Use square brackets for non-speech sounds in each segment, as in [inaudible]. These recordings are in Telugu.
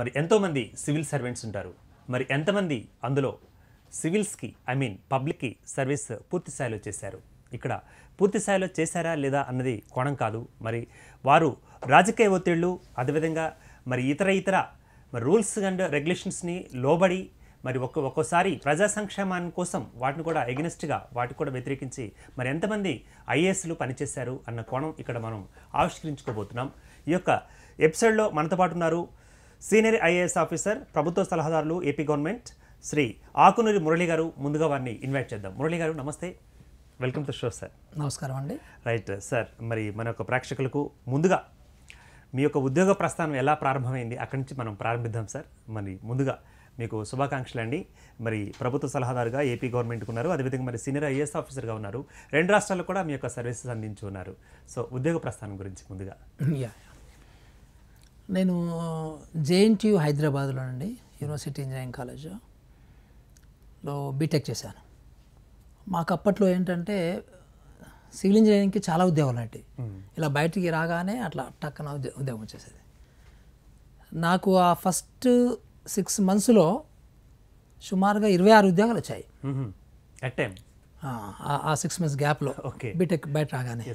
మరి ఎంతోమంది సివిల్ సర్వెంట్స్ ఉంటారు మరి ఎంతమంది అందులో సివిల్స్కి ఐ మీన్ పబ్లిక్కి సర్వీస్ పూర్తి స్థాయిలో చేశారు ఇక్కడ పూర్తి స్థాయిలో చేశారా లేదా అన్నది కోణం కాదు మరి వారు రాజకీయ ఒత్తిళ్ళు అదేవిధంగా మరి ఇతర ఇతర మరి రూల్స్ అండ్ రెగ్యులేషన్స్ని లోబడి మరి ఒక్క ఒక్కోసారి ప్రజా సంక్షేమాన్ని కోసం వాటిని కూడా ఎగనెస్ట్గా వాటిని కూడా వ్యతిరేకించి మరి ఎంతమంది ఐఏఎస్లు పనిచేశారు అన్న కోణం ఇక్కడ మనం ఆవిష్కరించుకోబోతున్నాం ఈ యొక్క ఎపిసోడ్లో మనతో పాటు ఉన్నారు సీనియర్ ఐఏఎస్ ఆఫీసర్ ప్రభుత్వ సలహాదారులు ఏపీ గవర్నమెంట్ శ్రీ ఆకునూరి మురళి గారు ముందుగా వారిని ఇన్వైట్ చేద్దాం మురళి గారు నమస్తే వెల్కమ్ టు షో సార్ నమస్కారం అండి రైట్ సార్ మరి మన యొక్క ప్రేక్షకులకు ముందుగా మీ యొక్క ఉద్యోగ ప్రస్థానం ఎలా ప్రారంభమైంది అక్కడి నుంచి మనం ప్రారంభిద్దాం సార్ మరి ముందుగా మీకు శుభాకాంక్షలు అండి మరి ప్రభుత్వ సలహాదారుగా ఏపీ గవర్నమెంట్కి ఉన్నారు అదేవిధంగా మరి సీనియర్ ఐఏఎస్ ఆఫీసర్గా ఉన్నారు రెండు రాష్ట్రాల్లో కూడా మీ యొక్క సర్వీసెస్ అందించి ఉన్నారు సో ఉద్యోగ ప్రస్థానం గురించి ముందుగా నేను జేఎన్టీయు అండి యూనివర్సిటీ ఇంజనీరింగ్ కాలేజ్లో బీటెక్ చేశాను మాకు అప్పట్లో ఏంటంటే సివిల్ ఇంజనీరింగ్కి చాలా ఉద్యోగాలు అంటే ఇలా బయటికి రాగానే అట్లా టక్కన ఉద్యోగం వచ్చేసేది నాకు ఆ ఫస్ట్ సిక్స్ మంత్స్లో సుమారుగా ఇరవై ఆరు ఉద్యోగాలు వచ్చాయి టైం ఆ సిక్స్ మంత్స్ గ్యాప్లో ఓకే బీటెక్ బయట రాగానే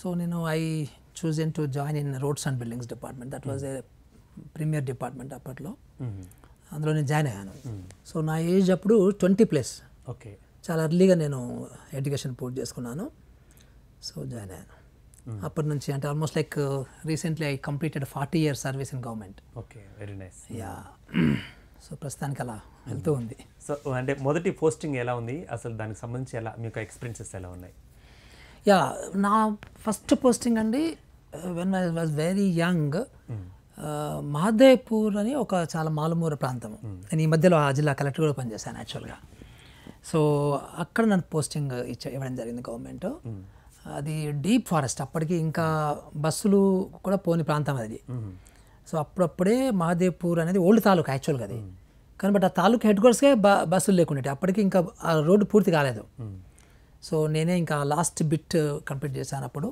సో నేను I chosen to join in roads and buildings department that was a premier department అప్పట్లో mm-hmm. అందులో mm-hmm. నేను జాయిన్ అయ్యాను సో నా ఏజ్ అప్పుడు ట్వంటీ ప్లస్ ఓకే చాలా ఎర్లీగా నేను ఎడ్యుకేషన్ పూర్తి చేసుకున్నాను సో జాయిన్ అయ్యాను mm-hmm. అప్పటి నుంచి అంటే almost like recently I completed forty years service in government okay very nice yeah so ప్రస్తుతానికి అలా వెళ్తూ ఉంది సో అంటే మొదటి పోస్టింగ్ ఎలా ఉంది అసలు దానికి సంబంధించి ఎలా మీకు ఎక్స్పీరియన్సెస్ ఎలా ఉన్నాయి యా నా ఫస్ట్ పోస్టింగ్ అండి when I was very young Mahadevpur అని ఒక చాలా మాలమూర ప్రాంతం నేను ఈ మధ్యలో ఆ జిల్లా కలెక్టర్ కూడా పనిచేశాను యాక్చువల్గా సో అక్కడ నన్ను పోస్టింగ్ ఇచ్చే ఇవ్వడం జరిగింది గవర్నమెంట్ అది డీప్ ఫారెస్ట్ అప్పటికి ఇంకా బస్సులు కూడా పోని ప్రాంతం అది సో అప్పుడప్పుడే మహాదేవ్పూర్ అనేది ఓల్డ్ తాలూకా యాక్చువల్గా అది కానీ బట్ ఆ తాలూకా హెడ్ కోర్స్కే బ బస్సులు లేకుండా అప్పటికి ఇంకా ఆ రోడ్డు పూర్తి కాలేదు సో నేనే ఇంకా లాస్ట్ బిట్ కంప్లీట్ చేశాను అప్పుడు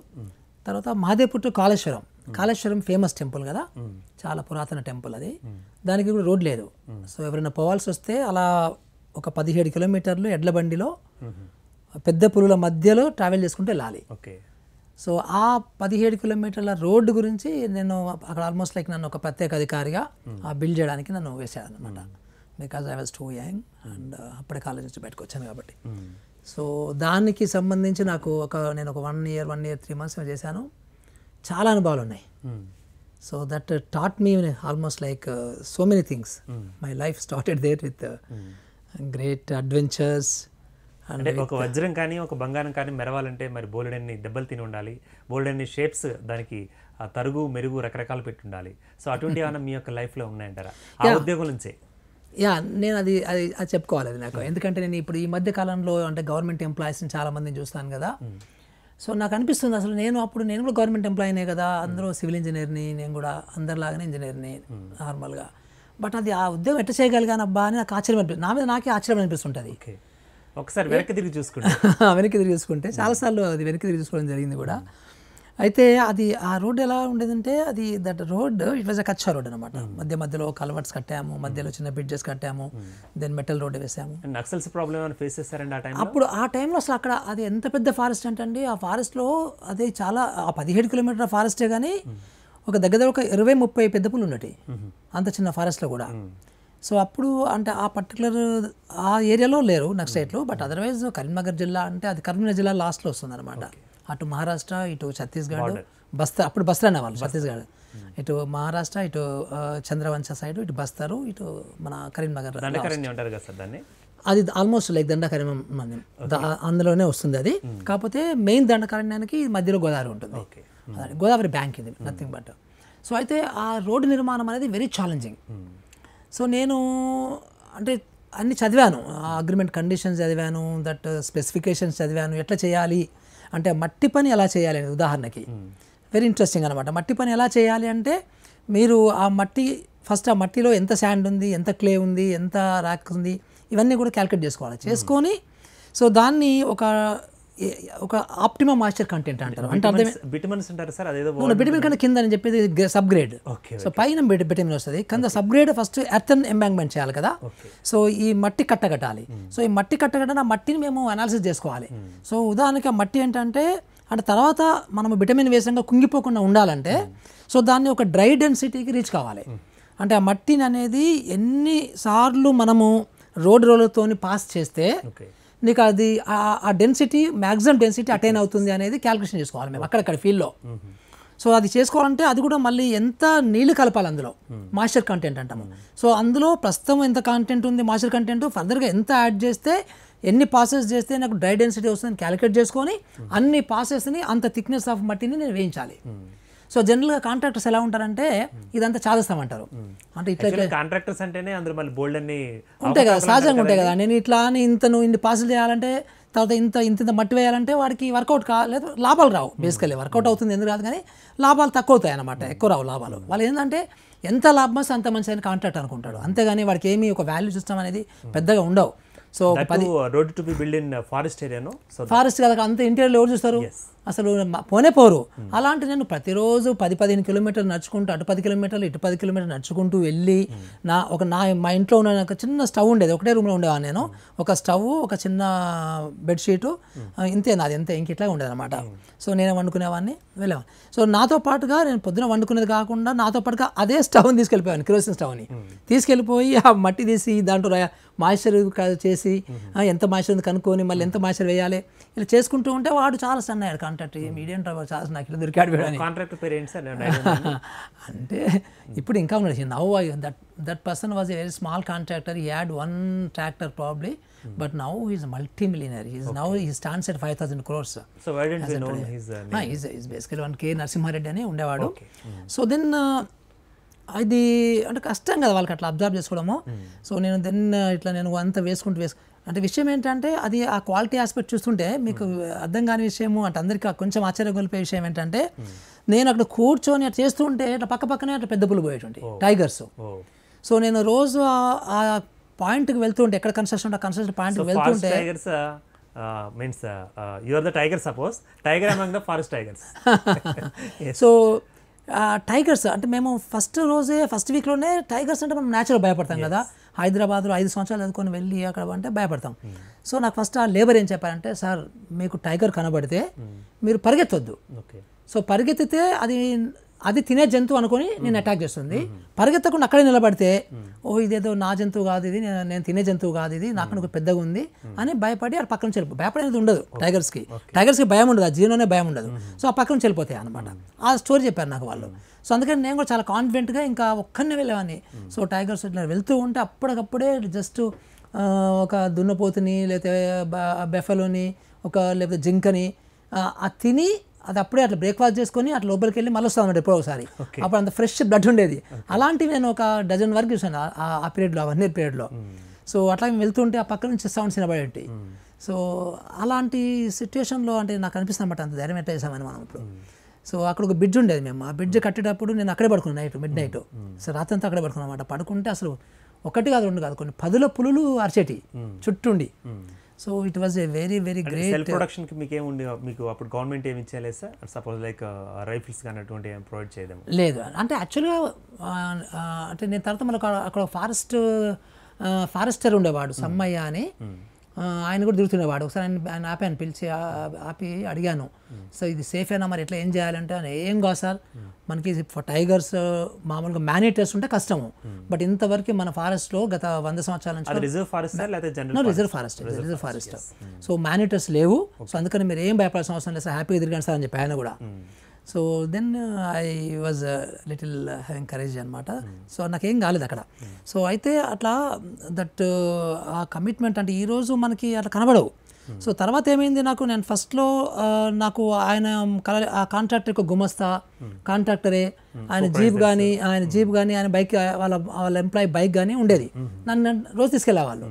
తర్వాత మాదేపుట్టు కాళేశ్వరం కాళేశ్వరం ఫేమస్ టెంపుల్ కదా చాలా పురాతన టెంపుల్ అది దానికి కూడా రోడ్ లేదు సో ఎవరైనా పోవాల్సి వస్తే అలా ఒక పదిహేడు కిలోమీటర్లు ఎడ్ల బండిలో పెద్ద పులుల మధ్యలో ట్రావెల్ చేసుకుంటే వెళ్ళాలి సో ఆ పదిహేడు కిలోమీటర్ల రోడ్డు గురించి నేను అక్కడ ఆల్మోస్ట్ లైక్ నన్ను ఒక ప్రత్యేక అధికారిగా బిల్డ్ చేయడానికి నన్ను వేసాను అనమాట because I was too young and అప్పుడే కాలేజ్ నుంచి బయటకు వచ్చాను కాబట్టి hmm. సో దానికి సంబంధించి నాకు ఒక నేను ఒక one year one year three months చేశాను చాలా అనుభవాలు ఉన్నాయి so that taught me almost like so many things my life started there with great adventures అంటే ఒక uh, వజ్రం కానీ ఒక బంగారం కానీ మెరవాలంటే మరి బోలెడన్ని దెబ్బలు తిని ఉండాలి బోల్డెన్ని షేప్స్ దానికి తరుగు మెరుగు రకరకాలు పెట్టి ఉండాలి సో అటువంటి ఏమైనా [laughs] మీ యొక్క లైఫ్లో ఉన్నాయంటారా ఆ ఉద్యోగం నుంచే యా నేను అది అది అది చెప్పుకోవాలి అది నాకు ఎందుకంటే నేను ఇప్పుడు ఈ మధ్య కాలంలో అంటే గవర్నమెంట్ ఎంప్లాయీస్ని చాలామందిని చూస్తాను కదా సో నాకు అనిపిస్తుంది అసలు నేను అప్పుడు నేను కూడా గవర్నమెంట్ ఎంప్లాయీనే కదా అందరూ సివిల్ ఇంజనీర్ని నేను కూడా అందరిలాగానే ఇంజనీర్ని నార్మల్గా బట్ అది ఆ ఉద్యోగం ఎట్ట అబ్బా అని నాకు ఆశ్చర్యం అనిపిస్తుంది నా మీద నాకే ఆశ్చర్యం అనిపిస్తుంటుంది ఒకసారి వెనక్కి తిరిగి చూసుకుంటే [laughs] వెనక్కి తిరిగి చూసుకుంటే చాలాసార్లు అది వెనక్కి తిరిగి చూసుకోవడం జరిగింది కూడా అయితే అది ఆ రోడ్ ఎలా ఉండేదంటే అది that road it was a kachcha road అనమాట hmm. మధ్య మధ్యలో కలవర్స్ కట్టాము మధ్యలో hmm. చిన్న బ్రిడ్జెస్ కట్టాము దెన్ మెటల్ రోడ్ వేసాము నక్సల్స్ ప్రాబ్లమ్ ఫేస్ చేశారండి ఆ టైం అప్పుడు ఆ టైంలో అసలు అక్కడ అది ఎంత పెద్ద ఫారెస్ట్ అంటే అండి ఆ ఫారెస్ట్లో అదే చాలా ఆ పదిహేడు కిలోమీటర్ల ఫారెస్టే కానీ hmm. ఒక దగ్గర ఒక ఇరవై ముప్పై పెద్ద పులు ఉన్నటి అంత చిన్న ఫారెస్ట్లో కూడా సో అప్పుడు అంటే ఆ పర్టికులర్ ఆ ఏరియాలో లేరు నక్సలైట్లు బట్ అదర్వైజ్ కరీంనగర్ జిల్లా అంటే అది కరీంనగర్ జిల్లా లాస్ట్లో వస్తుంది అనమాట అటు మహారాష్ట్ర ఇటు ఛత్తీస్గఢ్ బస్తా అప్పుడు బస్తా వాళ్ళు ఛత్తీస్గఢ్ ఇటు మహారాష్ట్ర ఇటు చంద్రవంశ సైడ్ ఇటు బస్తారు ఇటు మన కరీంనగర్ అది ఆల్మోస్ట్ లైక్ దండకారణ్యం అందులోనే వస్తుంది అది కాకపోతే మెయిన్ దండకారణ్యానికి మధ్యలో గోదావరి ఉంటుంది గోదావరి బ్యాంక్ ఇది నథింగ్ బట్ సో అయితే ఆ రోడ్డు నిర్మాణం అనేది వెరీ ఛాలెంజింగ్ సో నేను అంటే అన్ని చదివాను అగ్రిమెంట్ కండిషన్స్ చదివాను దట్ స్పెసిఫికేషన్స్ చదివాను ఎట్లా చేయాలి అంటే మట్టి పని ఎలా చేయాలి అనేది ఉదాహరణకి వెరీ ఇంట్రెస్టింగ్ అనమాట మట్టి పని ఎలా చేయాలి అంటే మీరు ఆ మట్టి ఫస్ట్ ఆ మట్టిలో ఎంత శాండ్ ఉంది ఎంత క్లే ఉంది ఎంత ర్యాక్ ఉంది ఇవన్నీ కూడా క్యాల్కులేట్ చేసుకోవాలి చేసుకొని సో దాన్ని ఒక ఒక ఆప్టిమా మాయిశ్చర్ కంటెంట్ అంటారు అంటే విటమిన్స్ అంటారు సార్ అదేదో విటమిన్ కన్నా కింద అని చెప్పేది సబ్ గ్రేడ్ సో పైన విటమిన్ వస్తుంది కింద sub grade first earthen embankment చేయాలి కదా సో ఈ మట్టి కట్టగట్టాలి సో hmm. ఈ మట్టి కట్టగట్టిన మట్టిని మేము అనాలిసిస్ చేసుకోవాలి సో hmm. ఉదాహరణకి ఆ మట్టి ఏంటంటే అంటే తర్వాత మనం విటమిన్ వేసంగా కుంగిపోకుండా ఉండాలంటే hmm. సో దాన్ని ఒక డ్రై డెన్సిటీకి రీచ్ కావాలి అంటే ఆ మట్టిని అనేది ఎన్నిసార్లు మనము రోడ్ రోలర్తో పాస్ చేస్తే నీకు అది ఆ డెన్సిటీ మ్యాక్సిమం డెన్సిటీ అటైన్ అవుతుంది అనేది క్యాలిక్యులేషన్ చేసుకోవాలి మేము అక్కడక్కడ ఫీల్డ్లో సో mm-hmm. అది చేసుకోవాలంటే అది కూడా మళ్ళీ ఎంత నీళ్లు కలపాలి అందులో mm. మాస్టర్ కంటెంట్ అంటాము సో mm. అందులో ప్రస్తుతం ఎంత కంటెంట్ ఉంది మాస్టర్ కంటెంట్ ఫర్దర్గా ఎంత యాడ్ చేస్తే ఎన్ని పాసెస్ చేస్తే నాకు డ్రై డెన్సిటీ వస్తుందని క్యాలిక్యులేట్ చేసుకొని mm. అన్ని పాసెస్ని అంత థిక్నెస్ ఆఫ్ మట్టిని నేను వేయించాలి సో జనరల్గా కాంట్రాక్టర్స్ ఎలా ఉంటారంటే ఇదంతా చాదిస్తామంటారు అంటే ఇట్లా కాంట్రాక్టర్స్ అంటేనే అందరూ మళ్ళీ బోల్డ్ అన్ని ఉంటాయి కదా సహజంగా ఉంటాయి కదా నేను ఇట్లా అని ఇంత నువ్వు ఇన్ని పాసులు చేయాలంటే తర్వాత ఇంత ఇంత ఇంత మట్టి వేయాలంటే వాడికి వర్కౌట్ కాలేదు లాభాలు రావు బేసికలీ వర్కౌట్ అవుతుంది ఎందుకు కాదు కానీ లాభాలు తక్కువ అవుతాయి అనమాట ఎక్కువ రావు లాభాలు వాళ్ళు ఏంటంటే ఎంత లాభం వస్తే అంత మంచి కాంట్రాక్ట్ అనుకుంటాడు అంతేగాని వాడికి ఏమీ ఒక వాల్యూ సిస్టమ్ అనేది పెద్దగా ఉండవు సో పది road to be build in forest ఏరియాను ఫారెస్ట్ కదా అంత ఇంటీరియర్ ఎవరు చూస్తారు అసలు పోనే పోరు అలాంటి నేను ప్రతిరోజు పది పదిహేను కిలోమీటర్లు నడుచుకుంటూ అటు పది కిలోమీటర్లు ఇటు పది కిలోమీటర్లు నడుచుకుంటూ వెళ్ళి నా ఒక నా మా ఇంట్లో ఉన్న ఒక చిన్న స్టవ్ ఉండేది ఒకటే రూమ్లో ఉండేవాను నేను ఒక స్టవ్ ఒక చిన్న బెడ్షీటు ఇంతే నాది ఇంతే ఇంక ఇట్లా ఉండేది అనమాట సో నేను వండుకునేవాడిని వెళ్ళేవాడిని సో నాతో పాటుగా నేను పొద్దున వండుకునేది కాకుండా నాతో పాటుగా అదే స్టవ్ని తీసుకెళ్ళిపోయాను కిరోసిన్ స్టవ్ని తీసుకెళ్ళిపోయి ఆ మట్టి తీసి దాంట్లో మాయిశ్చర్ చేసి ఎంత మాయిశ్చర్ కనుక్కొని మళ్ళీ ఎంత మాయిశ్చర్ వేయాలి ఇలా చేసుకుంటూ ఉంటే వాడు చాలా సన్న అయ్యాడు కాంట్రాక్ట్ మీడియం డ్రైవర్ చాలా నాకు ఇలా దొరికాడు కాంట్రాక్ట్ పేరెంట్స్ అంటే ఇప్పుడు ఇంకా ఉన్నాడు now I that that person was a very small contractor he had one tractor probably but now is multi millionaire is now he stands at five thousand crores is basically one K Narasimha Reddy అని ఉండేవాడు సో దెన్ hmm. uh, అది అంటే కష్టం కదా వాళ్ళకి అట్లా అబ్జర్వ్ చేసుకోవడము సో hmm. నేను దెన్ uh, ఇట్లా నేను అంత వేసుకుంటూ వేసుకు అంటే విషయం ఏంటంటే అది ఆ క్వాలిటీ ఆస్పెక్ట్ చూస్తుంటే మీకు అర్థం కాని విషయము అంటే అందరికీ కొంచెం ఆశ్చర్యగొలిపే విషయం ఏంటంటే నేను అక్కడ కూర్చొని అట్లా చేస్తుంటే అట్లా పక్క పక్కనే అట్లా పెద్ద పులు పోయేటువంటి టైగర్స్ సో నేను రోజు ఆ పాయింట్కి వెళ్తుంటే ఎక్కడ కన్స్ట్రక్షన్ కన్స్ట్రక్షన్ పాయింట్కి వెళ్తుంటే tigers means you are the tiger suppose tiger the forest tigers so tigers అంటే మేము ఫస్ట్ రోజే ఫస్ట్ వీక్లోనే టైగర్స్ అంటే మనం న్యాచురల్ భయపడతాం కదా హైదరాబాద్లో ఐదు సంవత్సరాలు చదువుకొని వెళ్ళి అక్కడ అంటే భయపడతాం సో నాకు ఫస్ట్ ఆ లేబర్ ఏం చెప్పారంటే సార్ మీకు టైగర్ కనబడితే మీరు పరిగెత్తొద్దు సో పరిగెత్తితే అది అది తినే జంతువు అనుకొని నేను అటాక్ చేస్తుంది పరిగెత్తకుండా అక్కడే నిలబడితే ఓ ఇదేదో నా జంతువు కాదు ఇది నేను తినే జంతువు కాదు ఇది నాకు పెద్దగా ఉంది అని భయపడి ఆ పక్కన చెల్లిపో భయపడేది ఉండదు టైగర్స్కి టైగర్స్కి భయం ఉండదు ఆ జీవనమే భయం ఉండదు సో ఆ పక్కన చెల్లిపోతాయి అనమాట ఆ స్టోరీ చెప్పారు నాకు వాళ్ళు సో అందుకని నేను కూడా చాలా కాన్ఫిడెంట్గా ఇంకా ఒక్కరినే వెళ్ళేవాన్ని సో టైగర్స్ ఇట్లా వెళ్తూ ఉంటే అప్పటికప్పుడే జస్ట్ ఒక దున్నపోతుని లేకపోతే బెఫలోని ఒక లేకపోతే జింకని ఆ తిని అది అప్పుడే అట్లా బ్రేక్ఫాస్ట్ చేసుకొని అట్లా లోపలికి వెళ్ళి మళ్ళీ వస్తాను ఎప్పుడో ఒకసారి అప్పుడు అంత ఫ్రెష్ బ్లడ్ ఉండేది అలాంటివి నేను ఒక డజన్ వరకు చూసాను ఆ పీరియడ్లో అవన్నీ వన్ ఇయర్ పీరియడ్లో సో అట్లా వెళ్తుంటే ఆ పక్క నుంచి సౌండ్స్ వినబడేటి సో అలాంటి సిచ్యువేషన్లో అంటే నాకు అనిపిస్తుంది అనమాట అంత ధైర్యం ఎట్లా చేసామని మనం ఇప్పుడు సో అక్కడ ఒక బ్రిడ్జ్ ఉండేది మేము ఆ బ్రిడ్జ్ కట్టేటప్పుడు నేను అక్కడే పడుకున్నాను నైట్ మిడ్ నైట్ సో రాత్రి అంతా అక్కడే పడుకున్నాను అనమాట పడుకుంటే అసలు ఒకటి కాదు రెండు కాదు కొన్ని పదుల పులులు అరిచేటి చుట్టూండి so it was a very very great self protection కి మీకు ఏముంది మీకు అప్పుడు గవర్నమెంట్ ఏమి ఇచ్చేలేదు సార్ సపోజ్ లైక్ రైఫిల్స్ కానీ అటువంటి ప్రొవైడ్ చేయడం లేదు అంటే యాక్చువల్గా అంటే నేను తర్వాత మనకు అక్కడ ఫారెస్ట్ ఫారెస్టర్ ఉండేవాడు సమ్మయ్య అని ఆయన కూడా వాడు ఒకసారి ఆయన ఆయన ఆపాను పిలిచి ఆపి అడిగాను సో ఇది సేఫేనా మరి ఎట్లా ఏం చేయాలంటే ఏం కాదు సార్ మనకి ఫర్ టైగర్స్ మామూలుగా మ్యానేటర్స్ ఉంటే కష్టము hmm. బట్ ఇంతవరకు మన ఫారెస్ట్లో గత వంద సంవత్సరాల నుంచి reserve forest reserve forest reserve forest so maneaters లేవు సో అందుకని మీరు ఏం భయపడాల్సిన అవసరం లేదు సార్ హ్యాపీగా తిరిగాను సార్ అని చెప్పి ఆయన కూడా hmm. So then I was little having courage అనమాట సో నాకేం కాలేదు అక్కడ సో hmm. అయితే అట్లా దట్ uh, ఆ కమిట్మెంట్ అంటే ఈరోజు మనకి అట్లా కనబడవు సో hmm. తర్వాత ఏమైంది నాకు నేను ఫస్ట్లో uh, నాకు ఆయన ఆ కాంట్రాక్టర్ గుమస్తా కాంట్రాక్టరే hmm. ఆయన జీప్ కానీ ఆయన జీప్ కానీ ఆయన బైక్ వాళ్ళ వాళ్ళ ఎంప్లాయీ బైక్ కానీ ఉండేది నన్ను రోజు తీసుకెళ్ళేవాళ్ళు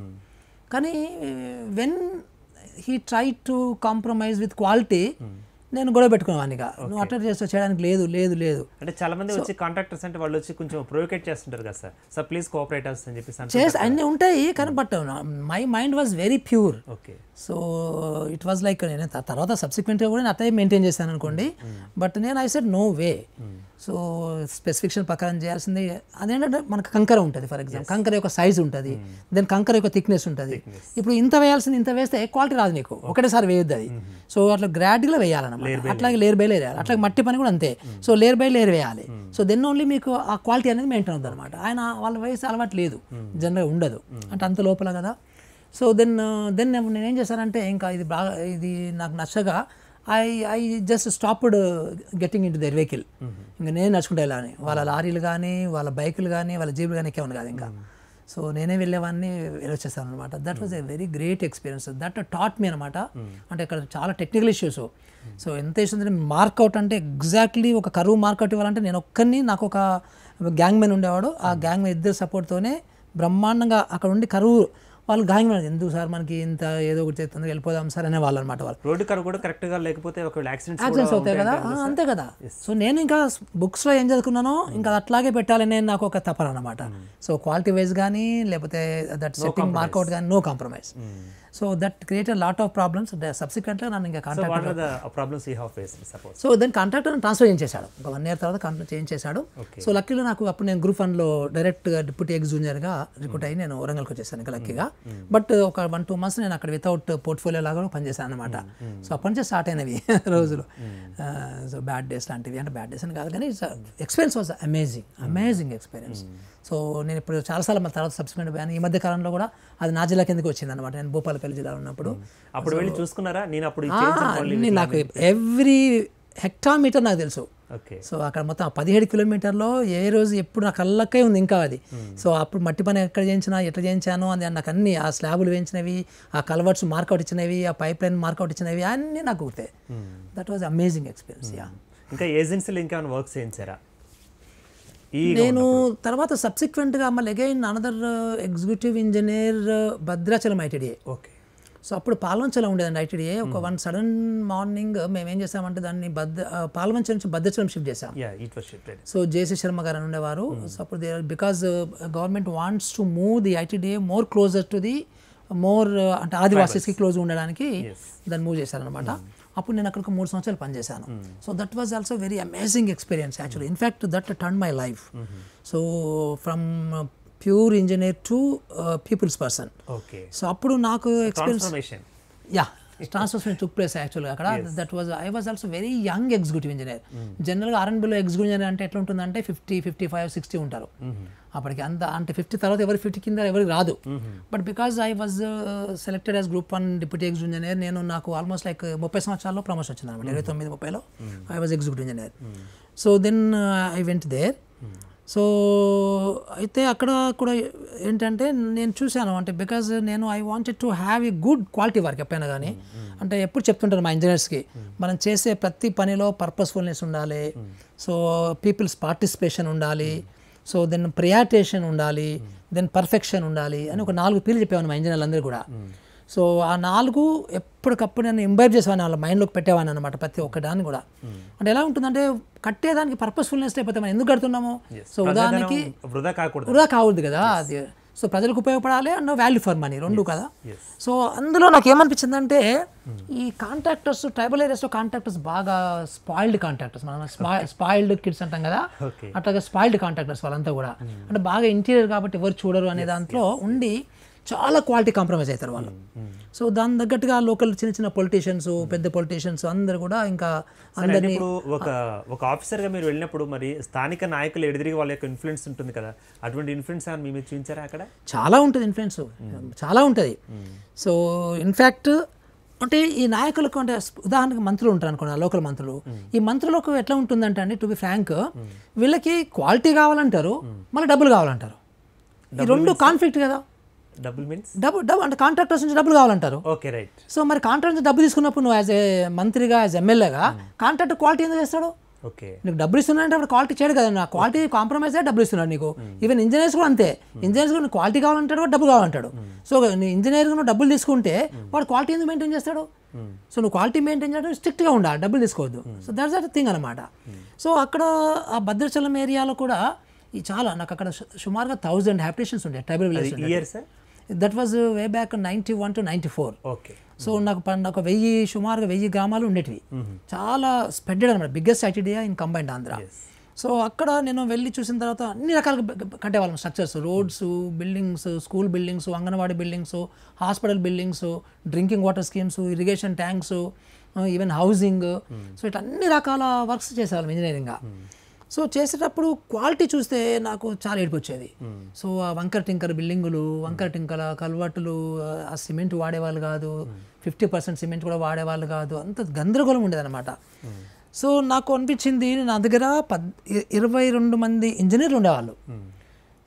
కానీ when he try to compromise with quality నేను గొడవ ఇక నువ్వు అటెండ్ చేస్తే చేయడానికి లేదు లేదు లేదు అంటే చాలా మంది వచ్చి కాంట్రాక్టర్స్ అంటే వాళ్ళు వచ్చి కొంచెం ప్రొవోకేట్ చేస్తుంటారు కదా సార్ సార్ ప్లీజ్ కోఆపరేట్ అని చెప్పి చేసి అన్నీ ఉంటాయి కానీ but my mind was very pure okay so it was like నేను తర్వాత సబ్సిక్వెంట్గా కూడా నేను అట్టే మెయింటైన్ చేశాను అనుకోండి బట్ నేను I said no way so specification ప్రకారం చేయాల్సింది అదేంటంటే మనకు కంకర ఉంటుంది ఫర్ ఎగ్జాంపుల్ కంకర యొక్క సైజ్ ఉంటుంది దెన్ కంకర యొక్క థిక్నెస్ ఉంటుంది ఇప్పుడు ఇంత వేయాల్సింది ఇంత వేస్తే క్వాలిటీ రాదు నీకు ఒకటేసారి వేయద్దు అది hmm. సో అట్లా గ్రాడ్గా వేయాలన్నమాట అట్లాగే లేయర్ బై లేయర్ అట్లాగే hmm. మట్టి పని కూడా అంతే hmm. So layer by layer వేయాలి సో దెన్ ఓన్లీ మీకు ఆ క్వాలిటీ అనేది మెయింటైన్ అవుతుంది అనమాట ఆయన వాళ్ళ వయసు అలవాటు లేదు జనరల్గా ఉండదు అంటే అంత లోపల కదా సో దెన్ దెన్ నేనేం చేశానంటే ఇంకా ఇది బాగా ఇది నాకు నచ్చగా I I just stopped getting into the vehicle ఇంకా నేను నడుచుకుంటే వెళ్ళాలని వాళ్ళ లారీలు కానీ వాళ్ళ బైకులు కానీ వాళ్ళ జీబులు కానీ ఎక్కేవాను కాదు ఇంకా సో mm-hmm. నేనే వెళ్ళేవాడిని వెళ్ళొచ్చేసాను అనమాట that was a very great experience that taught me అనమాట అంటే ఇక్కడ చాలా టెక్నికల్ ఇష్యూస్ సో ఎంత ఇష్టం మార్కౌట్ అంటే ఎగ్జాక్ట్లీ ఒక కరువు మార్కౌట్ ఇవ్వాలంటే నేను ఒక్కరిని నాకు ఒక గ్యాంగ్ మెన్ ఉండేవాడు ఆ గ్యాంగ్ mm-hmm. ఇద్దరు సపోర్ట్తోనే బ్రహ్మాండంగా అక్కడ ఉండి కరువు వాళ్ళు గాయం ఎందుకు సార్ మనకి ఇంత ఏదో ఒకటి చేస్తుంది వెళ్ళిపోదాం సార్ అనే వాళ్ళు అనమాట వాళ్ళు రోడ్డు కర్వ్ కూడా కరెక్ట్గా లేకపోతే ఒక యాక్సిడెంట్స్ యాక్సిడెంట్స్ అవుతాయి కదా అంతే కదా సో నేను ఇంకా బుక్స్లో ఏం చదువుకున్నానో hmm. ఇంకా అట్లాగే పెట్టాలనే నాకు ఒక తపన అనమాట hmm. సో క్వాలిటీ వైజ్ కానీ లేకపోతే దట్ సెట్టింగ్ మార్కౌట్ కానీ no compromise so that created lot of problems problems. Subsequently, నన్ను ఇంకా contact problems you have face suppose so then contract transfer change ఒక వన్ ఇయర్ తర్వాత కాంట్రాక్ట్ చేంజ్ చేశాడు సో లక్కీలో నాకు అప్పుడు నేను గ్రూప్ వన్లో డైరెక్ట్గా డిప్యూటీ ఎగ్ జూనియర్గా రిక్రూట్ అయ్యి నేను వరంగల్కి వచ్చేసాను ఇంకా లక్కీగా బట్ hmm. hmm. uh, ఒక వన్ టూ మంత్స్ నేను అక్కడ వితౌట్ పోర్ట్ఫోలియో లాగా పనిచేశాను అనమాట సో hmm. అప్పటి నుంచి స్టార్ట్ అయినవి [laughs] రోజులు సో బ్యాడ్ డేస్ లాంటివి అంటే బ్యాడ్ డేస్ అని కాదు కానీ experience was amazing amazing experience so నేను ఇప్పుడు చాలాసార్లు మన తర్వాత సబ్సిక్వెంట్ పోయాను ఈ మధ్య కాలంలో కూడా అది నా జిల్లా కిందకి వచ్చింది అనమాట నేను భూపాలపల్లి జిల్లా ఉన్నప్పుడు అప్పుడు వెళ్ళి చూసుకున్నారా నేను అప్పుడు నాకు ఎవ్రీ హెక్టామీటర్ నాకు తెలుసు సో అక్కడ మొత్తం పదిహేడు కిలోమీటర్లో ఏ రోజు ఎప్పుడు నా కళ్ళకే ఉంది ఇంకా అది సో అప్పుడు మట్టి పని ఎక్కడ చేయించినా ఎట్లా చేయించాను అని నాకు అన్ని ఆ స్లాబులు వేయించినవి ఆ కలవర్స్ మార్కౌట్ ఇచ్చినవి ఆ పైప్ లైన్ మార్కౌట్ ఇచ్చినవి అన్నీ నాకు గుర్తాయి that was amazing experience yeah ఇంకా ఏజెన్సీలు ఇంకా వర్క్ చేయించారా నేను తర్వాత సబ్సిక్వెంట్గా మళ్ళీ again another executive engineer Bhadrachalam ITDA okay so అప్పుడు పాల్వంచలం ఉండేదండి ఐటీడీఏ ఒక వన్ సడన్ మార్నింగ్ మేము ఏం చేసామంటే దాన్ని భద్ర uh, పాల్వంచ నుంచి భద్రాచలం షిఫ్ట్ చేసాం సో జేసీ శర్మ గారు అని ఉండేవారు సో hmm. అప్పుడు because government wants to move the ITDA more closer to the more అంటే ఆదివాసీస్కి క్లోజ్ ఉండడానికి దాన్ని మూవ్ చేశారనమాట hmm. అప్పుడు నేను అక్కడికి మూడు సంవత్సరాలు పనిచేశాను so that was also very amazing experience actually in fact that turn my life so from pure engineer to peoples person okay so అప్పుడు నాకు experience yeah transfers took place యాక్చువల్గా అక్కడ that was I was also very young executive engineer జనరల్గా ఆర్ఎన్బిలో ఎగ్జిక్యూటివ్ ఇంజనీర్ అంటే ఎట్లా ఉంటుందంటే ఫిఫ్టీ ఫిఫ్టీ ఫైవ్ సిక్స్టీ ఉంటారు mm-hmm. అప్పటికి అంత అంటే ఫిఫ్టీ తర్వాత ఎవరి ఫిఫ్టీ కింద ఎవరికి రాదు but because I was selected as group one deputy executive engineer నేను నాకు ఆల్మోస్ట్ లైక్ ముప్పై సంవత్సరాల్లో ప్రమోషన్ వచ్చింది అనమాట mm-hmm. ఇరవై తొమ్మిది ముప్పైలో I was executive engineer so then I went there so అయితే అక్కడ కూడా ఏంటంటే నేను చూశాను అంటే బికాజ్ నేను I wanted to have a good quality work ఎప్పైనా కానీ అంటే ఎప్పుడు చెప్తుంటారు మా ఇంజనీర్స్కి మనం చేసే ప్రతి పనిలో పర్పస్ఫుల్నెస్ ఉండాలి సో పీపుల్స్ పార్టిసిపేషన్ ఉండాలి సో దెన్ ప్రియాటేషన్ ఉండాలి దెన్ పర్ఫెక్షన్ ఉండాలి అని ఒక నాలుగు పీర్లు చెప్పేవాను మా ఇంజనీర్లందరూ కూడా సో ఆ నాలుగు ఎప్పటికప్పుడు నేను ఇంబైబ్ చేసేవాను వాళ్ళ మైండ్లోకి పెట్టేవాన్ని అనమాట ప్రతి ఒక్కదాన్ని కూడా hmm. అంటే ఎలా ఉంటుందంటే కట్టేదానికి పర్పస్ఫుల్నెస్ లేకపోతే మనం ఎందుకు కడుతున్నాము సో ఉదాహరణకి వృధా కాకూడదు వృధా కావద్దు కదా అది సో ప్రజలకు ఉపయోగపడాలి అండ్ వాల్యూ ఫర్ మనీ రెండు కదా సో అందులో నాకు ఏమనిపించింది అంటే hmm. ఈ కాంట్రాక్టర్స్ ట్రైబల్ ఏరియాస్లో కాంట్రాక్టర్స్ బాగా స్పాయిల్డ్ కాంట్రాక్టర్స్ మనం స్పాయిల్డ్ కిడ్స్ అంటాం కదా అట్లాగే స్పాయిల్డ్ కాంట్రాక్టర్స్ వాళ్ళంతా కూడా hmm. అంటే బాగా ఇంటీరియర్ కాబట్టి ఎవరు చూడరు అనే దాంట్లో ఉండి చాలా క్వాలిటీ కాంప్రమైజ్ అవుతారు వాళ్ళు సో hmm, hmm. దాని తగ్గట్టుగా లోకల్ చిన్న చిన్న పొలిటీషియన్స్ పెద్ద పొలిటీషియన్స్ అందరు కూడా ఇంకా అందరినీ ఒక ఒక ఆఫీసర్గా మీరు వెళ్ళినప్పుడు మరి స్థానిక నాయకులు ఎడిదిరిగి వాళ్ళ యొక్క ఇన్ఫ్లుయెన్స్ ఉంటుంది కదా అటువంటి ఇన్ఫ్లుయెన్స్ అని మీరు చూపించారా అక్కడ చాలా ఉంటుంది ఇన్ఫ్లుయెన్స్ hmm. చాలా ఉంటుంది సో ఇన్ఫ్యాక్ట్ అంటే ఈ నాయకులకు అంటే ఉదాహరణకు మంత్రులు ఉంటారు అనుకోండి ఆ లోకల్ మంత్రులు ఈ మంత్రులకు ఎట్లా ఉంటుందంటే అండి టు బి ఫ్రాంక్ వీళ్ళకి క్వాలిటీ కావాలంటారు మళ్ళీ డబ్బులు కావాలంటారు ఈ రెండు కాన్ఫ్లిక్ట్ కదా డబ్బులు మీన్స్ అంటే కాంట్రాక్టర్స్ నుంచి డబ్బులు కావాలంటారు ఓకే రైట్ సో మరి కాంట్రాక్ట్ నుంచి డబ్బులు తీసుకున్నప్పుడు నువ్వు యాజ్ ఏ మంత్రిగా యాజ్ ఎమ్మెల్యేగా కాంట్రాక్ట్ hmm. క్వాలిటీ ఎందుకు చేస్తాడు ఓకే నీకు డబ్బులు ఇస్తున్నా అంటే అప్పుడు క్వాలిటీ చేయడు కదా నా క్వాలిటీ కాంప్రమైజ్ అయ్యే డబ్బులు ఇస్తున్నాడు నీకు ఈవెన్ hmm. ఇంజనీర్స్ కూడా అంతే ఇంజనీర్స్ hmm. కూడా క్వాలిటీ కావాలంటాడు డబ్బులు కావాలంటాడు సో ఇంజనీర్ నువ్వు డబ్బులు తీసుకుంటే వాడు క్వాలిటీ ఎందుకు మెయింటైన్ చేస్తాడు సో నువ్వు క్వాలిటీ మెయింటైన్ చేయడం స్ట్రిక్ట్గా ఉండాలి డబ్బులు తీసుకోవద్దు సో దట్స్ అట్ థింగ్ అనమాట సో అక్కడ ఆ భద్రాచలం ఏరియాలో కూడా ఈ చాలా నాకు అక్కడ సుమారుగా థౌజండ్ హ్యాపిటేషన్స్ ఉండే tribal village year sir that was way back ninety one to ninety four okay so నాకు ఒక వెయ్యి సుమారుగా వెయ్యి గ్రామాలు ఉండేటివి mm-hmm. చాలా స్ప్రెడ్డెడ్ అనమాట biggest ITDA in combined Andhra so అక్కడ నేను వెళ్ళి చూసిన తర్వాత అన్ని రకాల కట్టేవాళ్ళం structures roads buildings school buildings anganwadi buildings hospital buildings drinking water schemes irrigation tanks even housing so ఇట్లా అన్ని రకాల వర్క్స్ చేసేవాళ్ళం ఇంజనీరింగ్గా సో చేసేటప్పుడు క్వాలిటీ చూస్తే నాకు చాలా ఏడుపు వచ్చేది సో ఆ వంకర టింకర్ బిల్డింగులు వంకర టింకల కల్వర్టులు ఆ సిమెంట్ వాడేవాళ్ళు కాదు ఫిఫ్టీ పర్సెంట్ సిమెంట్ కూడా వాడేవాళ్ళు కాదు అంత గందరగోళం అనమాట సో నాకు అనిపించింది నా దగ్గర పద్ ఇరవై రెండు మంది ఇంజనీర్లు ఉండేవాళ్ళు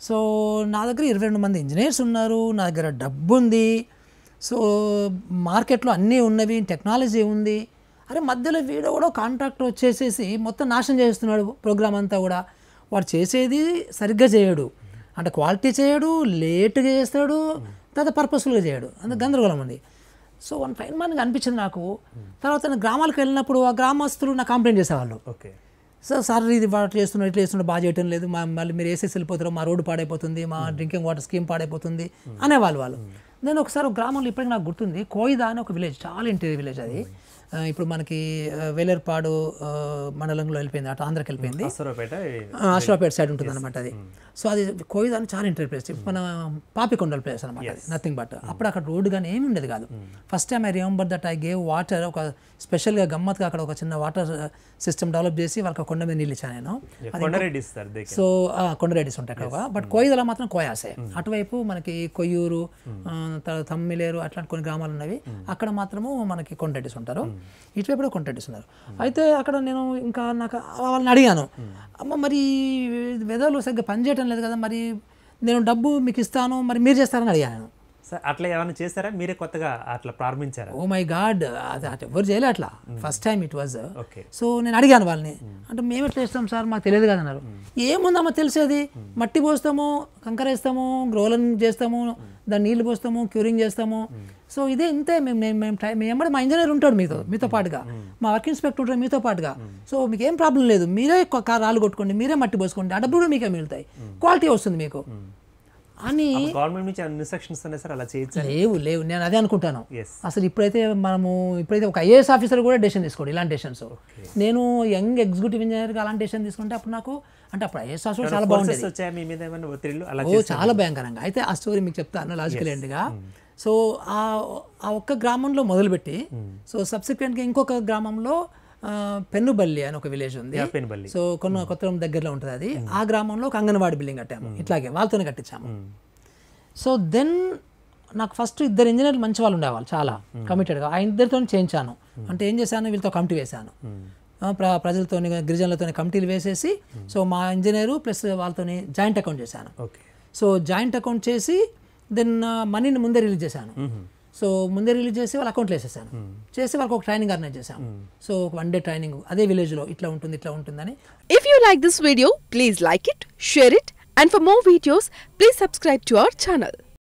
సో నా దగ్గర ఇరవై రెండు మంది ఇంజనీర్స్ ఉన్నారు నా దగ్గర డబ్బు ఉంది సో మార్కెట్లో అన్నీ ఉన్నవి టెక్నాలజీ ఉంది అరే మధ్యలో వీడో కూడా కాంట్రాక్టర్ వచ్చేసేసి మొత్తం నాశనం చేస్తున్నాడు ప్రోగ్రామ్ అంతా కూడా వాడు చేసేది సరిగ్గా చేయడు అంటే క్వాలిటీ చేయడు లేట్గా చేస్తాడు తర్వాత పర్పస్ఫుల్గా చేయడు అంత hmm. గందరగోళం ఉంది సో వన్ ఫైన్ మనకి అనిపించింది నాకు hmm. తర్వాత నేను గ్రామాలకు వెళ్ళినప్పుడు ఆ గ్రామస్తులు నాకు కంప్లైంట్ చేసేవాళ్ళు ఓకే సో సార్ ఇది వాటి చేస్తున్నారు ఇట్లా చేస్తున్నారు బాగా చేయటం లేదు మా మళ్ళీ మీరు వేసేసి వెళ్ళిపోతారు మా రోడ్డు పాడైపోతుంది మా hmm. డ్రింకింగ్ వాటర్ స్కీమ్ పాడైపోతుంది అనేవాళ్ళు వాళ్ళు నేను ఒకసారి గ్రామంలో ఇప్పటికీ నాకు గుర్తుంది కోయిదా అని ఒక విలేజ్ చాలా ఇంటీరియర్ విలేజ్ అది ఇప్పుడు మనకి వేలేర్పాడు మండలంలో వెళ్ళిపోయింది అటు ఆంధ్రకి వెళ్ళిపోయింది ఆశ్రాపేట సైడ్ ఉంటుంది అనమాట అది సో అది కోయిదాన్ని చాలా ఇంటర్ ప్లేస్ మన పాపికొండల ప్లేస్ అనమాట నథింగ్ బట్ అప్పుడు అక్కడ రోడ్డు కానీ ఏమి ఉండేది కాదు first time I remember that I gave water ఒక స్పెషల్గా గమ్మత్గా అక్కడ ఒక చిన్న వాటర్ సిస్టమ్ డెవలప్ చేసి వాళ్ళకి కొండ మీద నీళ్ళు ఇచ్చాను నేను సో కొండరెడ్డిస్ ఉంటాయి అక్కడ బట్ కోయిదలో మాత్రం కోయాసే అటువైపు మనకి కొయ్యూరు తమ్మిలేరు అట్లాంటి కొన్ని గ్రామాలు ఉన్నవి అక్కడ మాత్రము మనకి కొండరెడ్డిస్ ఉంటారు ఇటువైపు ఇస్తున్నారు అయితే అక్కడ నేను ఇంకా నాకు వాళ్ళని అడిగాను అమ్మ మరి వెదలు సరిగ్గా పనిచేయటం లేదు కదా మరి నేను డబ్బు మీకు ఇస్తాను మరి మీరు చేస్తారని అడిగాను అట్లా ఏమైనా చేస్తారా మీరే కొత్తగా అట్లా ప్రారంభించారా ఓ మై గాడ్ అది ఎవరు చేయలే అట్లా first time it was okay so నేను అడిగాను వాళ్ళని అంటే మేము ఎట్లా ఇస్తాం సార్ మాకు తెలియదు కదా అన్నారు ఏముందమ్మా తెలిసేది మట్టి పోస్తాము కంకర వేస్తాము గ్రోలన్ చేస్తాము దాని నీళ్ళు పోస్తాము క్యూరింగ్ చేస్తాము సో ఇదే ఇంతే మేము నేను మేము మా ఇంజనీర్ ఉంటాడు మీతో మీతో పాటుగా మా వర్క్ ఇన్స్పెక్టర్ ఉంటాడు మీతో పాటుగా సో మీకు ఏం ప్రాబ్లం లేదు మీరే రాళ్ళు కొట్టుకోండి మీరే మట్టి పోసుకోండి ఆ డబ్బులు మీకే మిగులుతాయి క్వాలిటీ వస్తుంది మీకు అని గవర్నమెంట్ నుంచి సరే అలా లేవు లేవు నేను అదే అనుకుంటాను అసలు ఇప్పుడైతే మనము ఇప్పుడైతే ఒక ఐఏఎస్ ఆఫీసర్ కూడా డెసిషన్ తీసుకోండి ఇలాంటి డెసిషన్స్ నేను యంగ్ ఎగ్జిక్యూటివ్ ఇంజనీర్గా అలాంటి డెసిషన్ తీసుకుంటే అప్పుడు నాకు అంటే అప్పుడు ఐఏఎస్ ఆఫీసర్ చాలా బాగుంటుంది చాలా భయంకరంగా అయితే ఆ స్టోరీ మీకు చెప్తాను లాజికల్ ఎండ్గా సో ఆ ఆ ఒక్క గ్రామంలో మొదలుపెట్టి సో సబ్సిక్వెంట్గా ఇంకొక గ్రామంలో పెన్నుబల్లి అని ఒక విలేజ్ ఉంది సో కొన్ని కొత్త దగ్గరలో ఉంటుంది అది ఆ గ్రామంలో ఒక అంగన్వాడి బిల్డింగ్ కట్టాము ఇట్లాగే వాళ్ళతోనే కట్టించాము సో దెన్ నాకు ఫస్ట్ ఇద్దరు ఇంజనీర్లు మంచి వాళ్ళు ఉండేవాళ్ళు చాలా కమిటెడ్గా ఆ ఇద్దరితో చేయించాను అంటే ఏం చేశాను వీళ్ళతో కమిటీ వేశాను ప్రజలతో గిరిజనులతో కమిటీలు వేసేసి సో మా ఇంజనీరు ప్లస్ వాళ్ళతో జాయింట్ అకౌంట్ చేశాను సో జాయింట్ అకౌంట్ చేసి దెన్ మనీని ముందే రిలీజ్ చేశాను సో ముందే రిలీజ్ చేసి వాళ్ళ అకౌంట్లో వేసేసాను చేసి వాళ్ళకి ఒక ట్రైనింగ్ అరేంజ్ చేశాను సో వన్ డే ట్రైనింగ్ అదే విలేజ్ లో ఇట్లా ఉంటుంది ఇట్లా ఉంటుందని if you like this video please like it share it and for more videos please subscribe to our channel